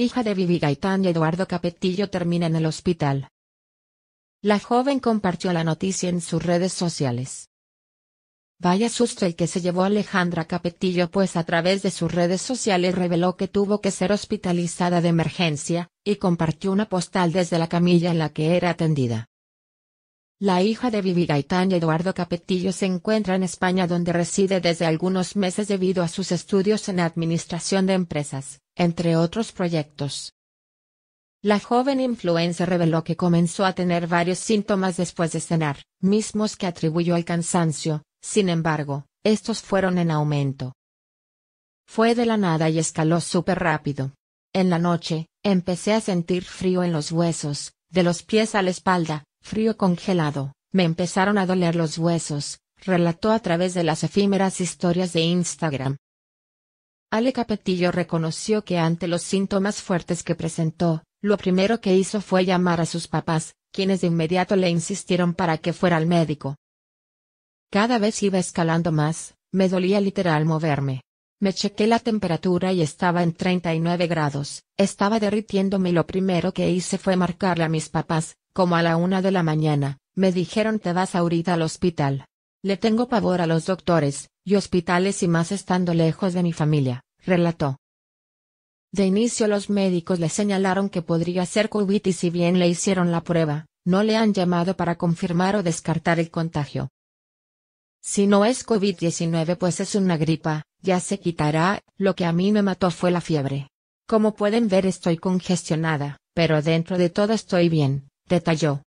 hija de Vivi Gaitán y Eduardo Capetillo termina en el hospital. La joven compartió la noticia en sus redes sociales. Vaya susto el que se llevó Alejandra Capetillo pues a través de sus redes sociales reveló que tuvo que ser hospitalizada de emergencia, y compartió una postal desde la camilla en la que era atendida. La hija de Vivi Gaitán y Eduardo Capetillo se encuentra en España donde reside desde algunos meses debido a sus estudios en administración de empresas, entre otros proyectos. La joven influencer reveló que comenzó a tener varios síntomas después de cenar, mismos que atribuyó al cansancio, sin embargo, estos fueron en aumento. Fue de la nada y escaló súper rápido. En la noche, empecé a sentir frío en los huesos, de los pies a la espalda, frío congelado, me empezaron a doler los huesos, relató a través de las efímeras historias de Instagram. Ale Capetillo reconoció que ante los síntomas fuertes que presentó, lo primero que hizo fue llamar a sus papás, quienes de inmediato le insistieron para que fuera al médico. Cada vez iba escalando más, me dolía literal moverme. Me chequé la temperatura y estaba en 39 grados, estaba derritiéndome y lo primero que hice fue marcarle a mis papás, como a la una de la mañana, me dijeron te vas ahorita al hospital. Le tengo pavor a los doctores, y hospitales y más estando lejos de mi familia relató. De inicio los médicos le señalaron que podría ser COVID y si bien le hicieron la prueba, no le han llamado para confirmar o descartar el contagio. Si no es COVID-19 pues es una gripa, ya se quitará, lo que a mí me mató fue la fiebre. Como pueden ver estoy congestionada, pero dentro de todo estoy bien, detalló.